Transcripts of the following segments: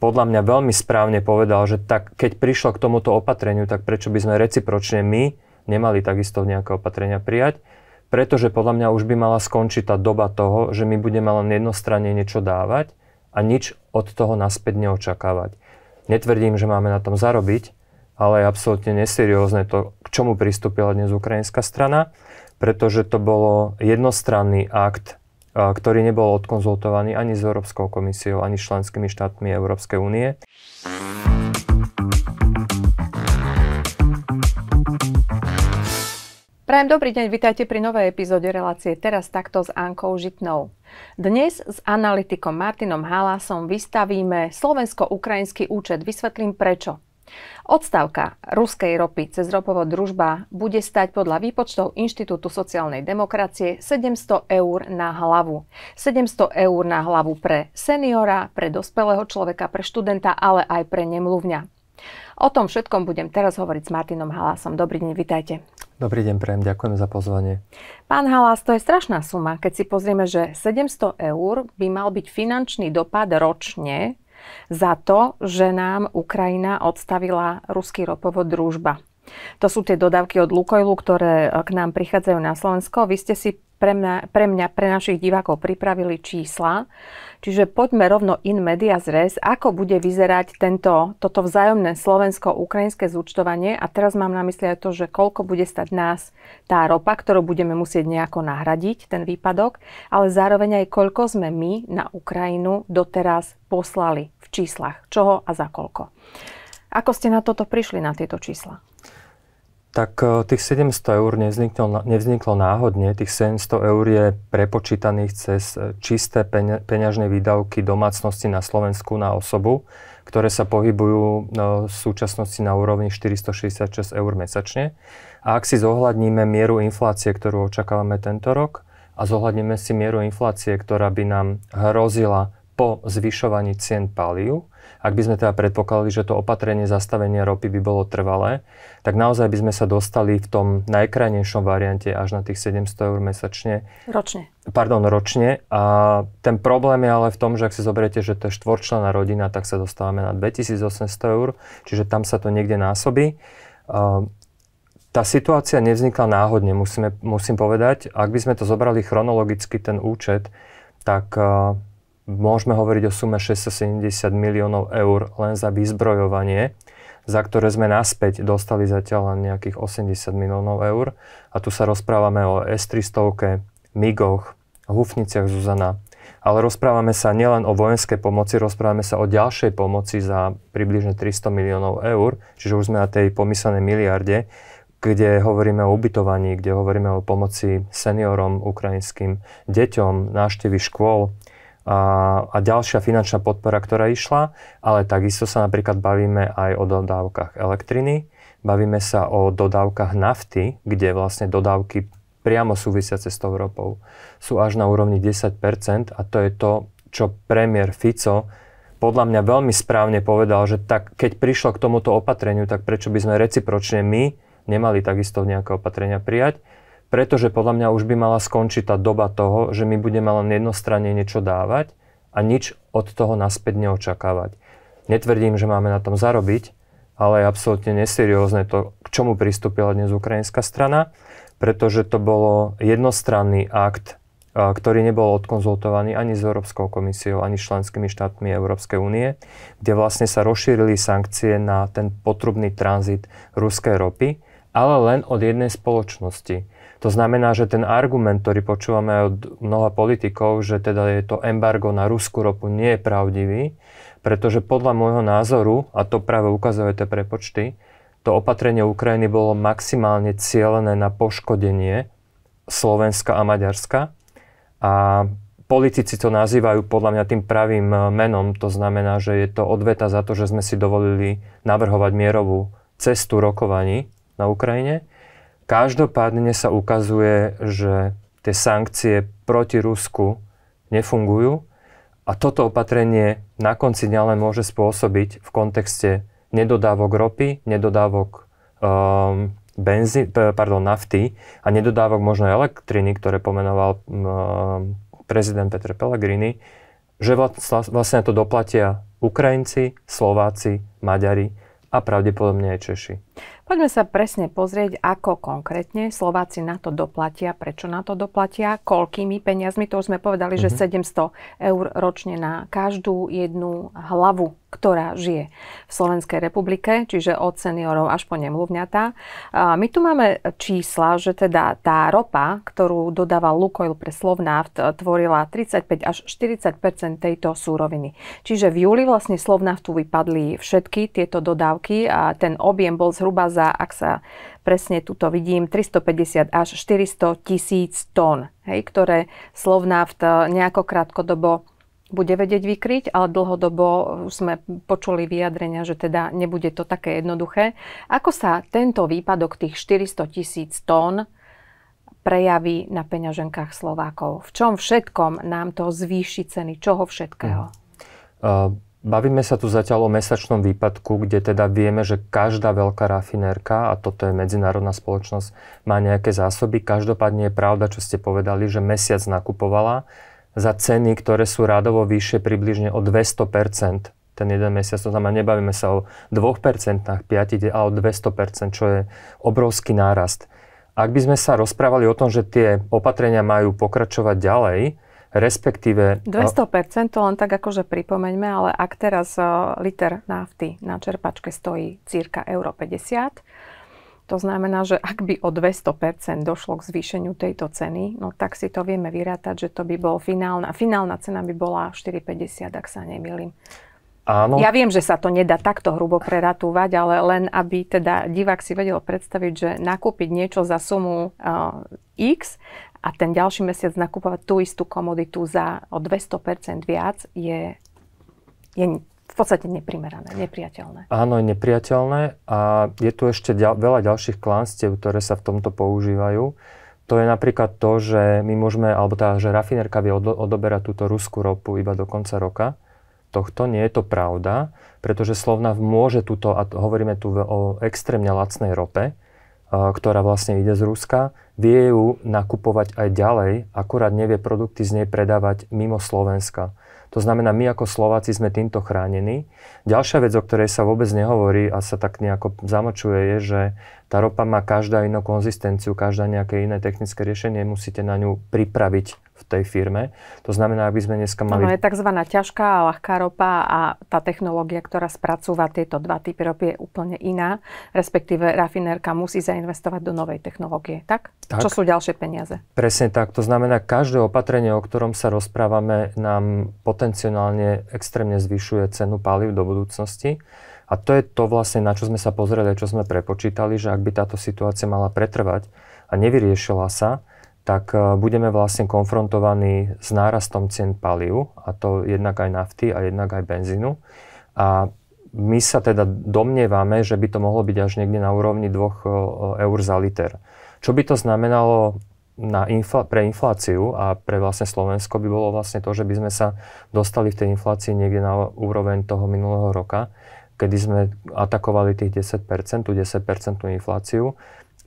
podľa mňa veľmi správne povedal, že tak, keď prišlo k tomuto opatreniu, tak prečo by sme recipročne my nemali takisto nejaké opatrenia prijať, pretože podľa mňa už by mala skončiť tá doba toho, že my budeme len jednostranne niečo dávať a nič od toho naspäť neočakávať. Netvrdím, že máme na tom zarobiť, ale je absolútne neseriózne to, k čomu pristúpila dnes ukrajinská strana, pretože to bolo jednostranný akt ktorý nebol odkonzultovaný ani s Európskou komisiou, ani s členskými štátmi Európskej únie. Prajem dobrý deň, vitajte pri novej epizóde relácie Teraz takto s Ankou Žitnou. Dnes s analytikom Martinom Halasom vystavíme slovensko-ukrajinský účet. Vysvetlím prečo. Odstavka ruskej ropy cez ropovod družba bude stať podľa výpočtov Inštitútu sociálnej demokracie 700 eur na hlavu. 700 eur na hlavu pre seniora, pre dospelého človeka, pre študenta, ale aj pre nemluvňa. O tom všetkom budem teraz hovoriť s Martinom Halásom. Dobrý deň, vitajte. Dobrý deň, prejem, ďakujem za pozvanie. Pán Halás, to je strašná suma, keď si pozrieme, že 700 eur by mal byť finančný dopad ročne za to, že nám Ukrajina odstavila ruský ropovod Družba. To sú tie dodávky od Lukoilu, ktoré eh, k nám prichádzajú na Slovensko. Vy ste si pre mňa, pre mňa, pre našich divákov pripravili čísla. Čiže poďme rovno in media zres, ako bude vyzerať tento, toto vzájomné slovensko-ukrajinské zúčtovanie. A teraz mám na mysli aj to, že koľko bude stať nás tá ropa, ktorú budeme musieť nejako nahradiť, ten výpadok, ale zároveň aj koľko sme my na Ukrajinu doteraz poslali v číslach, čoho a za koľko. Ako ste na toto prišli, na tieto čísla? tak e, tých 700 eur nevzniklo, nevzniklo náhodne. Tých 700 eur je prepočítaných cez e, čisté peňažné výdavky domácnosti na Slovensku na osobu, ktoré sa pohybujú e, v súčasnosti na úrovni 466 eur mesačne. A ak si zohľadníme mieru inflácie, ktorú očakávame tento rok, a zohľadníme si mieru inflácie, ktorá by nám hrozila po zvyšovaní cien palív, ak by sme teda predpokladali, že to opatrenie zastavenia ropy by bolo trvalé, tak naozaj by sme sa dostali v tom najkrajnejšom variante až na tých 700 eur mesačne. Ročne. Pardon, ročne. A ten problém je ale v tom, že ak si zoberiete, že to je štvorčlená rodina, tak sa dostávame na 2800 eur, čiže tam sa to niekde násobí. A tá situácia nevznikla náhodne, musíme, musím povedať. Ak by sme to zobrali chronologicky, ten účet, tak môžeme hovoriť o sume 670 miliónov eur len za vyzbrojovanie, za ktoré sme naspäť dostali zatiaľ len nejakých 80 miliónov eur. A tu sa rozprávame o S-300, MIGoch, hufniciach Zuzana. Ale rozprávame sa nielen o vojenskej pomoci, rozprávame sa o ďalšej pomoci za približne 300 miliónov eur, čiže už sme na tej pomyslenej miliarde, kde hovoríme o ubytovaní, kde hovoríme o pomoci seniorom, ukrajinským deťom, návštevy škôl, a, a ďalšia finančná podpora, ktorá išla, ale takisto sa napríklad bavíme aj o dodávkach elektriny, bavíme sa o dodávkach nafty, kde vlastne dodávky priamo súvisiace s tou ropou sú až na úrovni 10% a to je to, čo premiér Fico podľa mňa veľmi správne povedal, že tak, keď prišlo k tomuto opatreniu, tak prečo by sme recipročne my nemali takisto nejaké opatrenia prijať pretože podľa mňa už by mala skončiť tá doba toho, že my budeme len jednostranne niečo dávať a nič od toho naspäť neočakávať. Netvrdím, že máme na tom zarobiť, ale je absolútne neseriózne to, k čomu pristúpila dnes ukrajinská strana, pretože to bolo jednostranný akt, e, ktorý nebol odkonzultovaný ani s Európskou komisiou, ani s členskými štátmi Európskej únie, kde vlastne sa rozšírili sankcie na ten potrubný tranzit ruskej ropy, ale len od jednej spoločnosti. To znamená, že ten argument, ktorý počúvame od mnoha politikov, že teda je to embargo na ruskú ropu, nie je pravdivý, pretože podľa môjho názoru, a to práve ukazuje tie prepočty, to opatrenie Ukrajiny bolo maximálne cieľené na poškodenie Slovenska a Maďarska. A politici to nazývajú podľa mňa tým pravým menom. To znamená, že je to odveta za to, že sme si dovolili navrhovať mierovú cestu rokovaní na Ukrajine. Každopádne sa ukazuje, že tie sankcie proti Rusku nefungujú a toto opatrenie na konci dňa len môže spôsobiť v kontexte nedodávok ropy, nedodávok um, ehm, benzín, pardon, nafty a nedodávok možno elektriny, ktoré pomenoval um, prezident Petr Pellegrini, že vlastne to doplatia Ukrajinci, Slováci, Maďari a pravdepodobne aj Češi. Poďme sa presne pozrieť, ako konkrétne Slováci na to doplatia, prečo na to doplatia, koľkými peniazmi. To už sme povedali, mm-hmm. že 700 mhm. eur ročne na každú jednu hlavu ktorá žije v Slovenskej republike, čiže od seniorov až po nemluvňatá. My tu máme čísla, že teda tá ropa, ktorú dodával Lukoil pre Slovnaft, tvorila 35 až 40 tejto súroviny. Čiže v júli vlastne Slovnaftu vypadli všetky tieto dodávky a ten objem bol zhruba za, ak sa presne tuto vidím, 350 až 400 tisíc tón, hej, ktoré Slovnaft eh, nejako krátkodobo bude vedieť vykryť, ale dlhodobo sme počuli vyjadrenia, že teda nebude to také jednoduché. Ako sa tento výpadok tých 400 tisíc tón prejaví na peňaženkách Slovákov? V čom všetkom nám to zvýši ceny? Čoho všetkého? Uh, bavíme sa tu zatiaľ o mesačnom výpadku, kde teda vieme, že každá veľká rafinérka, a toto je medzinárodná spoločnosť, má nejaké zásoby. Každopádne je pravda, čo ste povedali, že mesiac nakupovala za ceny, ktoré sú radovo vyššie približne o 200 ten jeden mesiac. To znamená, nebavíme sa o 2%, 5%, ale o 200%, čo je obrovský nárast. Ak by sme sa rozprávali o tom, že tie opatrenia majú pokračovať ďalej, respektíve... 200% to len tak akože pripomeňme, ale ak teraz e, liter nafty na čerpačke stojí cirka euro 50, to znamená, že ak by o 200% došlo k zvýšeniu tejto ceny, no tak si to vieme vyrátať, že to by bol finálna. Finálna cena by bola 4,50, ak sa nemýlim. Áno. Ja viem, že sa to nedá takto hrubo preratúvať, ale len aby teda divák si vedel predstaviť, že nakúpiť niečo za sumu uh, X a ten ďalší mesiac nakupovať tú istú komoditu za o 200% viac je, je podstate neprimerané, nepriateľné. Áno, je nepriateľné a je tu ešte ďal, veľa ďalších klánstiev, ktoré sa v tomto používajú. To je napríklad to, že my môžeme, alebo tá, že rafinerka vie od, odoberať túto ruskú ropu iba do konca roka. Tohto nie je to pravda, pretože Slovnav môže túto, a hovoríme tu o extrémne lacnej rope, ktorá vlastne ide z Ruska, vie ju nakupovať aj ďalej, akurát nevie produkty z nej predávať mimo Slovenska. To znamená, my ako Slováci sme týmto chránení. Ďalšia vec, o ktorej sa vôbec nehovorí a sa tak nejako zamočuje, je, že tá ropa má každá inú konzistenciu, každá nejaké iné technické riešenie, musíte na ňu pripraviť v tej firme. To znamená, aby sme dneska mali... No je tzv. ťažká a ľahká ropa a tá technológia, ktorá spracúva tieto dva typy ropy je úplne iná, respektíve rafinérka musí zainvestovať do novej technológie, tak? tak? Čo sú ďalšie peniaze? Presne tak, to znamená, každé opatrenie, o ktorom sa rozprávame, nám potenciálne extrémne zvyšuje cenu palív do budúcnosti. A to je to vlastne, na čo sme sa pozreli, čo sme prepočítali, že ak by táto situácia mala pretrvať a nevyriešila sa, tak e, budeme vlastne konfrontovaní s nárastom cien palív, a to jednak aj nafty a jednak aj benzínu. A my sa teda domnievame, že by to mohlo byť až niekde na úrovni 2 e, e, eur za liter. Čo by to znamenalo na infl- pre infláciu a pre vlastne Slovensko by bolo vlastne to, že by sme sa dostali v tej inflácii niekde na úroveň toho minulého roka kedy sme atakovali tých 10%, tú 10% infláciu,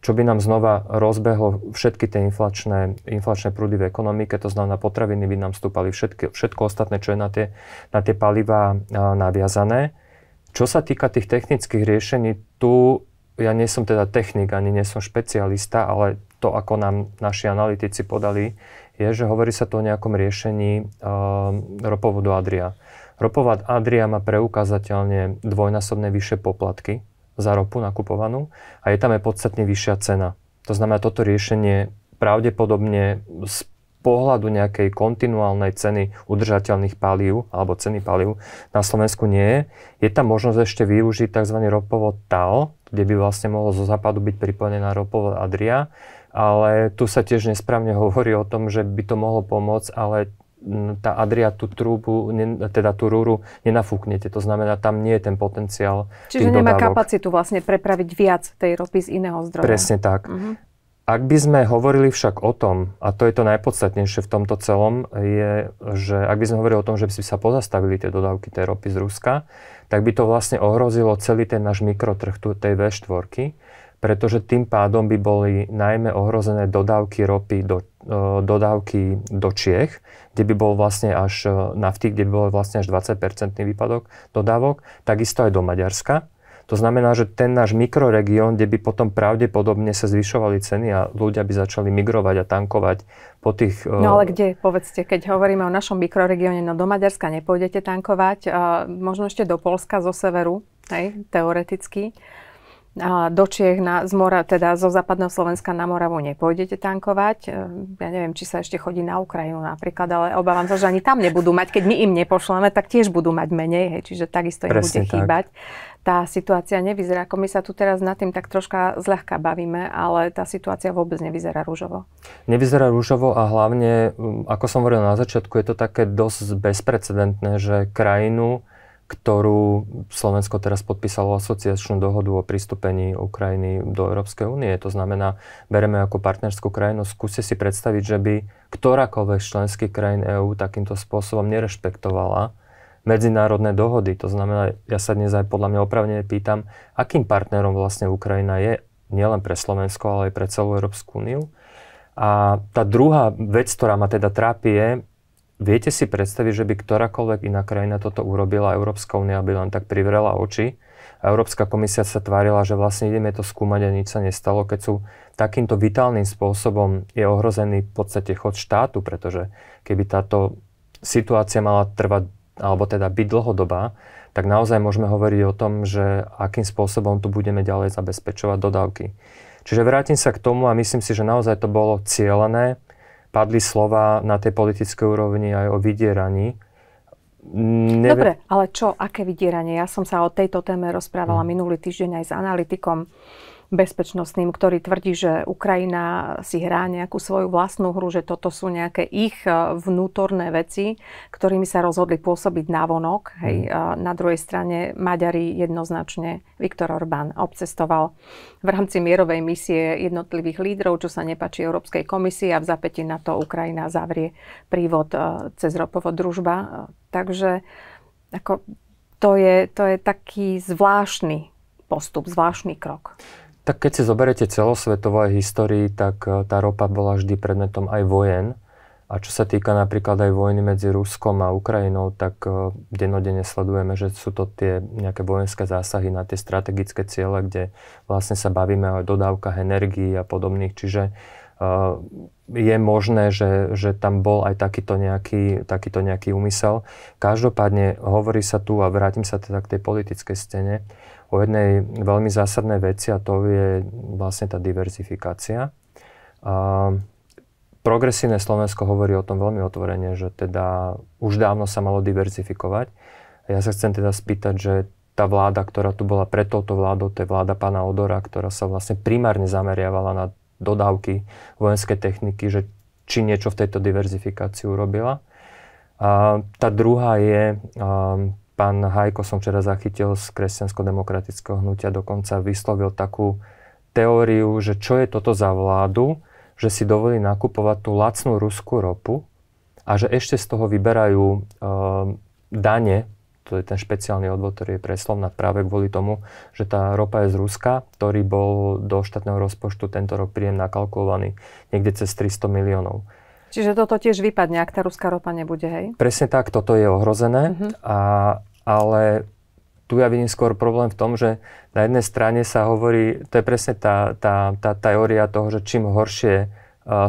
čo by nám znova rozbehlo všetky tie inflačné, inflačné prúdy v ekonomike, to znamená potraviny by nám vstúpali všetky, všetko ostatné, čo je na tie, na tie palivá naviazané. Čo sa týka tých technických riešení, tu ja nie som teda technik, ani nie som špecialista, ale to, ako nám naši analytici podali je, že hovorí sa tu o nejakom riešení uh, ropovodu Adria. Ropovod Adria má preukázateľne dvojnásobne vyššie poplatky za ropu nakupovanú a je tam aj podstatne vyššia cena. To znamená, toto riešenie pravdepodobne z pohľadu nejakej kontinuálnej ceny udržateľných palív alebo ceny palív na Slovensku nie je. Je tam možnosť ešte využiť tzv. ropovod TAL, kde by vlastne mohlo zo západu byť pripojené na ropovod Adria ale tu sa tiež nesprávne hovorí o tom, že by to mohlo pomôcť, ale mm, tá Adria tú trúbu, teda tú rúru nenafúknete. To znamená, tam nie je ten potenciál Čiže tých nemá dodávok. kapacitu vlastne prepraviť viac tej ropy z iného zdroja. Presne tak. Uh-huh. Ak by sme hovorili však o tom, a to je to najpodstatnejšie v tomto celom, je, že ak by sme hovorili o tom, že by si sa pozastavili tie dodávky tej ropy z Ruska, tak by to vlastne ohrozilo celý ten náš mikrotrh tej V4, pretože tým pádom by boli najmä ohrozené dodávky ropy do, e, dodávky do Čiech, kde by bol vlastne až e, nafty, kde by bol vlastne až 20-percentný výpadok dodávok, takisto aj do Maďarska. To znamená, že ten náš mikroregión, kde by potom pravdepodobne sa zvyšovali ceny a ľudia by začali migrovať a tankovať po tých... E, no ale kde, povedzte, keď hovoríme o našom mikroregióne, no do Maďarska nepôjdete tankovať, možno ešte do Polska zo severu, hej, teoreticky do Čiech na, z mora, teda zo západného Slovenska na Moravu nepôjdete tankovať. E, ja neviem, či sa ešte chodí na Ukrajinu napríklad, ale obávam sa, že ani tam nebudú mať. Keď my im nepošleme, tak tiež budú mať menej, hej, čiže takisto im Presne bude tak. chýbať. Tá situácia nevyzerá, ako my sa tu teraz nad tým tak troška zľahka bavíme, ale tá situácia vôbec nevyzerá rúžovo. Nevyzerá rúžovo a hlavne, ako som hovoril na začiatku, je to také dosť bezprecedentné, že krajinu, ktorú Slovensko teraz podpísalo asociačnú dohodu o pristúpení Ukrajiny do Európskej únie. To znamená, bereme ako partnerskú krajinu. Skúste si predstaviť, že by ktorákoľvek členských krajín EÚ takýmto spôsobom nerešpektovala medzinárodné dohody. To znamená, ja sa dnes aj podľa mňa opravne pýtam, akým partnerom vlastne Ukrajina je, nielen pre Slovensko, ale aj pre celú Európsku úniu. A tá druhá vec, ktorá ma teda trápi, je, Viete si predstaviť, že by ktorákoľvek iná krajina toto urobila, Európska únia by len tak privrela oči a Európska komisia sa tvárila, že vlastne ideme to skúmať a nič sa nestalo, keď sú takýmto vitálnym spôsobom je ohrozený v podstate chod štátu, pretože keby táto situácia mala trvať, alebo teda byť dlhodobá, tak naozaj môžeme hovoriť o tom, že akým spôsobom tu budeme ďalej zabezpečovať dodávky. Čiže vrátim sa k tomu a myslím si, že naozaj to bolo cieľené padli slova na tej politickej úrovni aj o vydieraní. Nevie... Dobre, ale čo, aké vydieranie? Ja som sa o tejto téme rozprávala hmm. minulý týždeň aj s analytikom bezpečnostným, ktorý tvrdí, že Ukrajina si hrá nejakú svoju vlastnú hru, že toto sú nejaké ich e, vnútorné veci, ktorými sa rozhodli pôsobiť navonok. Hej. Mm. Na druhej strane Maďari jednoznačne Viktor Orbán obcestoval v rámci mierovej misie jednotlivých lídrov, čo sa nepačí Európskej komisii a v zapäti na to Ukrajina zavrie prívod e, cez ropovo družba. E, takže ako, to, je, to je taký zvláštny postup, zvláštny krok. Tak keď si zoberete celosvetovej histórii, tak eh, tá ropa bola vždy predmetom aj vojen. A čo sa týka napríklad aj vojny medzi Ruskom a Ukrajinou, tak uh, eh, denodene sledujeme, že sú to tie nejaké vojenské zásahy na tie strategické ciele, kde vlastne sa bavíme o dodávkach energií a podobných. Čiže eh, je možné, že, že tam bol aj takýto nejaký, takýto nejaký úmysel. Každopádne hovorí sa tu, a vrátim sa teda k tej politickej scéne, o jednej veľmi zásadnej veci a to je vlastne tá diverzifikácia. A progresívne Slovensko hovorí o tom veľmi otvorene, že teda už dávno sa malo diverzifikovať. Ja sa chcem teda spýtať, že tá vláda, ktorá tu bola pred touto vládou, to je vláda pána Odora, ktorá sa vlastne primárne zameriavala na dodávky vojenskej techniky, že či niečo v tejto diverzifikácii urobila. A tá druhá je um, pán Hajko som včera zachytil z kresťansko-demokratického hnutia, dokonca vyslovil takú teóriu, že čo je toto za vládu, že si dovolí nakupovať tú lacnú ruskú ropu a že ešte z toho vyberajú e, dane, to je ten špeciálny odvod, ktorý je preslovná práve kvôli tomu, že tá ropa je z Ruska, ktorý bol do štátneho rozpočtu tento rok príjem nakalkulovaný niekde cez 300 miliónov. Čiže toto tiež vypadne, ak tá ruská ropa nebude, hej? Presne tak, toto je ohrozené, uh-huh. a, ale tu ja vidím skôr problém v tom, že na jednej strane sa hovorí, to je presne tá, tá, tá teória toho, že čím horšie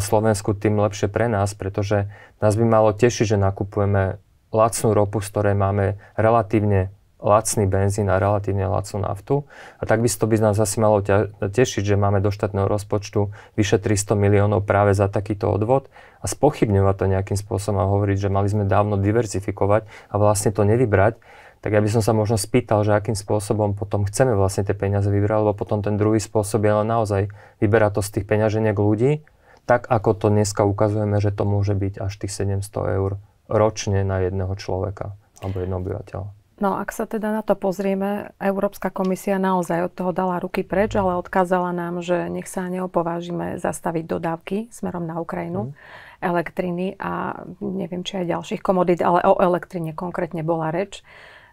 Slovensku, tým lepšie pre nás, pretože nás by malo tešiť, že nakupujeme lacnú ropu, z ktorej máme relatívne lacný benzín a relatívne lacnú naftu. A tak by nás asi malo tešiť, že máme do štátneho rozpočtu vyše 300 miliónov práve za takýto odvod a spochybňovať to nejakým spôsobom a hovoriť, že mali sme dávno diverzifikovať a vlastne to nevybrať, tak ja by som sa možno spýtal, že akým spôsobom potom chceme vlastne tie peniaze vybrať, lebo potom ten druhý spôsob je len naozaj vyberá to z tých peňaženiek ľudí, tak ako to dneska ukazujeme, že to môže byť až tých 700 eur ročne na jedného človeka alebo jedného obyvateľa. No ak sa teda na to pozrieme, Európska komisia naozaj od toho dala ruky preč, ale odkázala nám, že nech sa neopovážime zastaviť dodávky smerom na Ukrajinu. Mm. elektriny a neviem, či aj ďalších komodít, ale o elektrine konkrétne bola reč. Uh,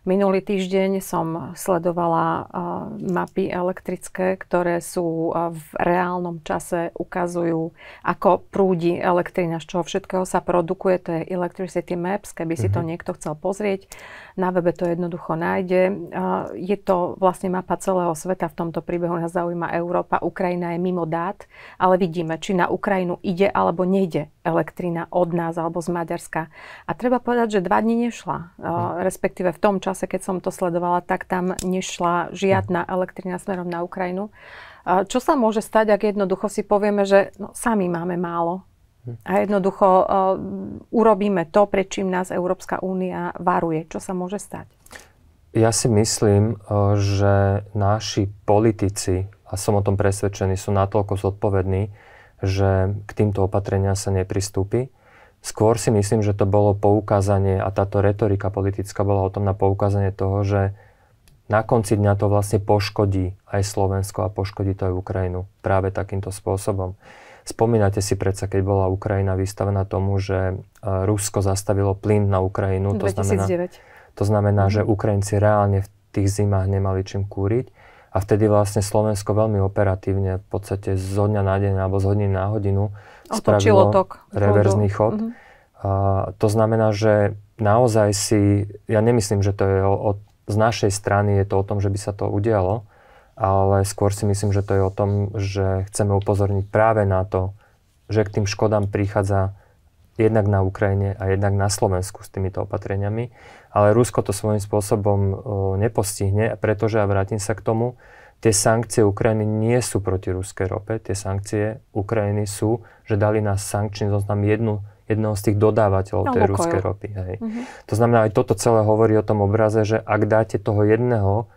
Minulý týždeň som sledovala mapy elektrické, ktoré sú v reálnom čase ukazujú, ako prúdi elektrina, z čoho všetkého sa produkuje. To je Electricity Maps, keby si to mhm. niekto chcel pozrieť. Na webe to jednoducho nájde. Je to vlastne mapa celého sveta. V tomto príbehu nás zaujíma Európa. Ukrajina je mimo dát, ale vidíme, či na Ukrajinu ide alebo nejde elektrina od nás alebo z Maďarska. A treba povedať, že dva dni nešla. Hm. respektíve v tom čase, keď som to sledovala, tak tam nešla žiadna hm. elektrina smerom na Ukrajinu. čo sa môže stať, ak jednoducho si povieme, že no, sami máme málo hm. a jednoducho uh, urobíme to, pred čím nás Európska únia varuje. Čo sa môže stať? Ja si myslím, e, že naši politici, a som o tom presvedčený, sú natoľko zodpovední, že k týmto opatreniam sa nepristúpi. Skôr si myslím, že to bolo poukázanie a táto retorika politická bola o tom na poukázanie toho, že na konci dňa to vlastne poškodí aj Slovensko a poškodí to aj Ukrajinu práve takýmto spôsobom. Spomínate si predsa, keď bola Ukrajina vystavená tomu, že e, Rusko zastavilo plyn na Ukrajinu. 2009. To znamená, to znamená mm. že mhm. Ukrajinci reálne v tých zimách nemali čím kúriť a vtedy vlastne Slovensko veľmi operatívne, v podstate zo dňa na deň alebo z hodiny na hodinu Otočilo spravilo tok. reverzný chod. Uh-huh. A, to znamená, že naozaj si, ja nemyslím, že to je o, o, z našej strany je to o tom, že by sa to udialo, ale skôr si myslím, že to je o tom, že chceme upozorniť práve na to, že k tým škodám prichádza jednak na Ukrajine a jednak na Slovensku s týmito opatreniami. Ale Rusko to svojím spôsobom o, nepostihne, pretože, a vrátim sa k tomu, tie sankcie Ukrajiny nie sú proti ruskej rope. Tie sankcie Ukrajiny sú, že dali na sankčný zoznam jednu, jedného z tých dodávateľov no, tej okoju. ruskej ropy. Hej. Mm-hmm. To znamená, aj toto celé hovorí o tom obraze, že ak dáte toho jedného,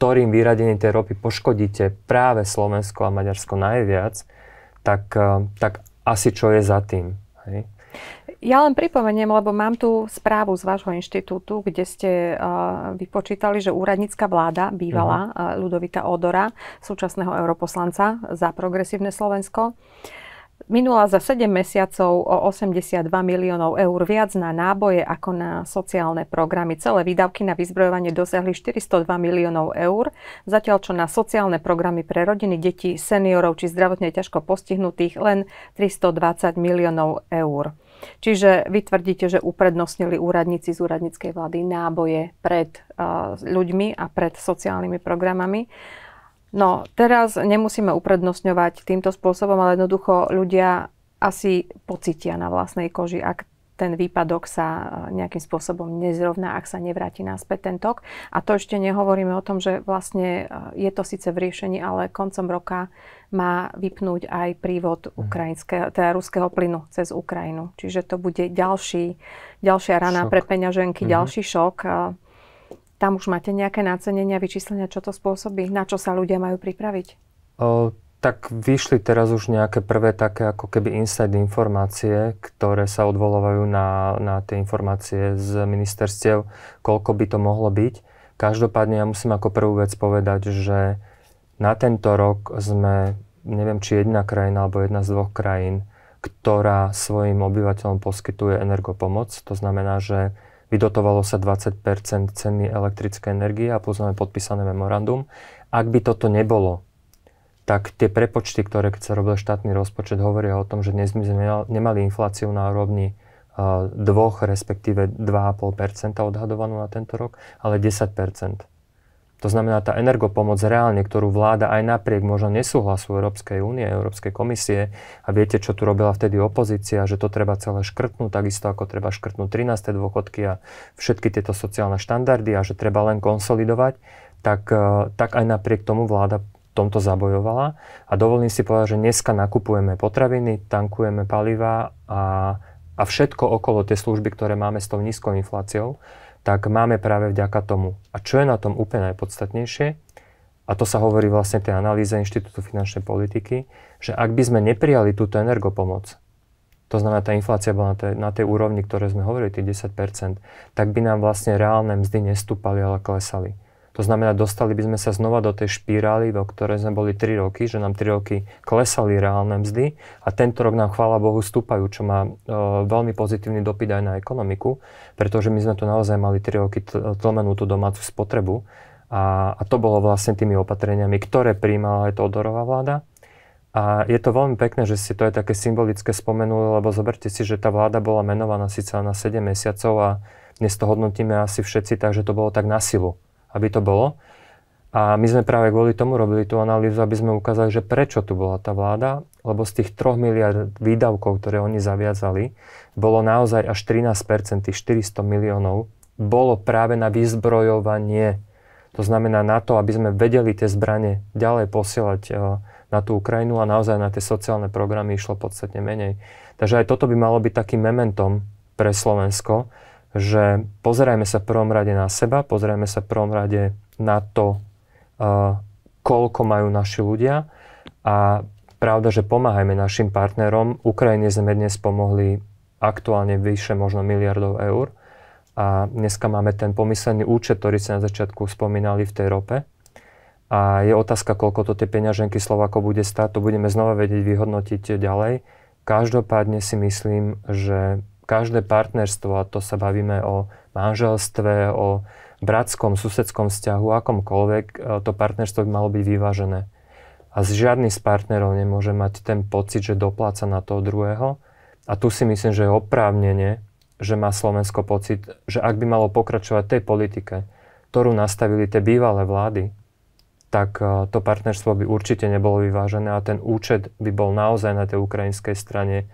ktorým vyradením tej ropy poškodíte práve Slovensko a Maďarsko najviac, tak, e, tak asi čo je za tým. Hej. Ja len pripomeniem, lebo mám tu správu z vášho inštitútu, kde ste uh, vypočítali, že úradnícka vláda bývala uh Ludovita Odora, súčasného europoslanca za progresívne Slovensko, uh, minula za 7 mesiacov o 82 miliónov eur viac na náboje ako na sociálne programy. Celé výdavky na vyzbrojovanie dosiahli 402 miliónov eur, zatiaľ čo na sociálne programy pre rodiny, deti seniorov či zdravotne ťažko postihnutých len 320 miliónov eur. Čiže vy tvrdíte, že uprednostnili úradníci z úradníckej vlády náboje pred uh, ľuďmi a pred sociálnymi programami. No, teraz nemusíme uprednostňovať týmto spôsobom, ale jednoducho ľudia asi pocitia na vlastnej koži, ak ten výpadok sa eh, nejakým spôsobom nezrovná, ak sa nevráti náspäť ten tok. A to ešte nehovoríme o tom, že vlastne eh, je to síce v riešení, ale koncom roka má vypnúť aj prívod mhm. ukrajinského, teda ruského plynu cez Ukrajinu. Čiže to bude ďalší, ďalšia rana šok. pre peňaženky, mm-hmm. ďalší šok. Eh, tam už máte nejaké nácenenia, vyčíslenia, čo to spôsobí, na čo sa ľudia majú pripraviť? O, tak vyšli teraz už nejaké prvé také ako keby inside informácie, ktoré sa odvolávajú na, na tie informácie z ministerstiev, koľko by to mohlo byť. Každopádne ja musím ako prvú vec povedať, že na tento rok sme, neviem či jedna krajina alebo jedna z dvoch krajín, ktorá svojim obyvateľom poskytuje energopomoc. To znamená, že vydotovalo sa 20 ceny elektrické energie a poznáme podpísané memorandum. Ak by toto nebolo, tak tie prepočty, ktoré keď sa robil štátny rozpočet, hovoria o tom, že dnes by sme nemali infláciu na úrovni 2, eh, respektíve 2,5 odhadovanú na tento rok, ale 10 to znamená, tá energopomoc reálne, ktorú vláda aj napriek možno nesúhlasu Európskej únie, Európskej komisie, a viete, čo tu robila vtedy opozícia, že to treba celé škrtnúť, takisto ako treba škrtnúť 13. dôchodky a všetky tieto sociálne štandardy a že treba len konsolidovať, tak, e, tak aj napriek tomu vláda tomto zabojovala. A dovolím si povedať, že dneska nakupujeme potraviny, tankujeme paliva a, a všetko okolo tie služby, ktoré máme s tou nízkou infláciou tak máme práve vďaka tomu. A čo je na tom úplne najpodstatnejšie, a to sa hovorí vlastne tej analýze Inštitútu finančnej politiky, že ak by sme neprijali túto energopomoc, to znamená, tá inflácia bola na tej, na tej úrovni, ktoré sme hovorili, tých 10%, tak by nám vlastne reálne mzdy nestúpali, ale klesali. To znamená, dostali by sme sa znova do tej špirály, do ktorej sme boli 3 roky, že nám 3 roky klesali reálne mzdy a tento rok nám, chvála Bohu, stúpajú, čo má e, veľmi pozitívny dopyt aj na ekonomiku, pretože my sme tu naozaj mali 3 roky tlmenú tú domácu spotrebu a, a to bolo vlastne tými opatreniami, ktoré príjmala aj Todorová vláda. A je to veľmi pekné, že si to aj také symbolické spomenuli, lebo zoberte si, že tá vláda bola menovaná síce na 7 mesiacov a dnes to hodnotíme asi všetci takže to bolo tak na silu aby to bolo. A my sme práve kvôli tomu robili tú analýzu, aby sme ukázali, že prečo tu bola tá vláda, lebo z tých 3 miliard výdavkov, ktoré oni zaviazali, bolo naozaj až 13 tých 400 miliónov, bolo práve na vyzbrojovanie. To znamená na to, aby sme vedeli tie zbranie ďalej posielať e, na tú Ukrajinu a naozaj na tie sociálne programy išlo podstatne menej. Takže aj toto by malo byť takým mementom pre Slovensko, že pozerajme sa v prvom rade na seba, pozerajme sa v prvom rade na to, uh, koľko majú naši ľudia a pravda, že pomáhajme našim partnerom. Ukrajine sme dnes pomohli aktuálne vyše možno miliardov eur a dneska máme ten pomyslený účet, ktorý sa na začiatku spomínali v tej rope. A je otázka, koľko to tie peňaženky slovako bude stáť, to budeme znova vedieť vyhodnotiť ďalej. Každopádne si myslím, že každé partnerstvo, a to sa bavíme o manželstve, o bratskom, susedskom vzťahu, akomkoľvek, e, to partnerstvo by malo byť vyvážené. A žiadny z partnerov nemôže mať ten pocit, že dopláca na toho druhého. A tu si myslím, že je oprávnenie, že má Slovensko pocit, že ak by malo pokračovať tej politike, ktorú nastavili tie bývalé vlády, tak e, to partnerstvo by určite nebolo vyvážené a ten účet by bol naozaj na tej ukrajinskej strane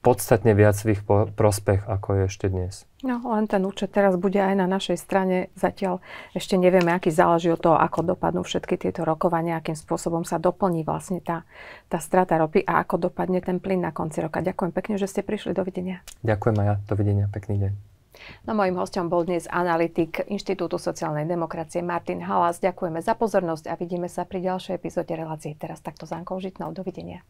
podstatne viac v ich prospech, ako je ešte dnes. No, len ten účet teraz bude aj na našej strane. Zatiaľ ešte nevieme, aký záleží od toho, ako dopadnú všetky tieto rokovania, akým spôsobom sa doplní vlastne tá, tá strata ropy a ako dopadne ten plyn na konci roka. Ďakujem pekne, že ste prišli. Dovidenia. Ďakujem aj ja. Dovidenia. Pekný deň. No mojim hostom bol dnes analytik Inštitútu sociálnej demokracie Martin Halas. Ďakujeme za pozornosť a vidíme sa pri ďalšej epizóde relácie. Teraz takto zankoužitnou. Dovidenia.